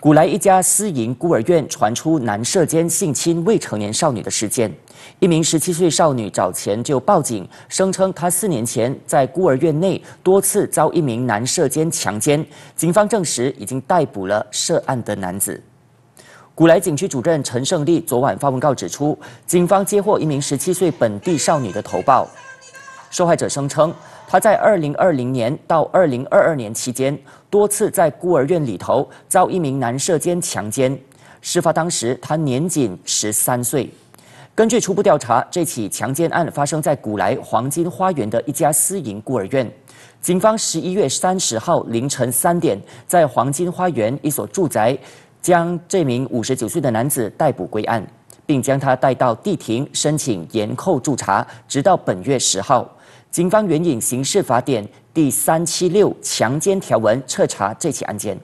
古来一家私营孤儿院传出男涉奸性侵未成年少女的事件，一名十七岁少女早前就报警，声称她四年前在孤儿院内多次遭一名男涉奸强奸。警方证实已经逮捕了涉案的男子。古来警区主任陈胜利昨晚发文告指出，警方接获一名十七岁本地少女的投报，受害者声称。他在二零二零年到二零二二年期间，多次在孤儿院里头遭一名男涉奸强奸。事发当时，他年仅十三岁。根据初步调查，这起强奸案发生在古来黄金花园的一家私营孤儿院。警方十一月三十号凌晨三点，在黄金花园一所住宅将这名五十九岁的男子逮捕归案，并将他带到地庭申请延扣驻查，直到本月十号。警方援引《刑事法典》第三七六强奸条文，彻查这起案件。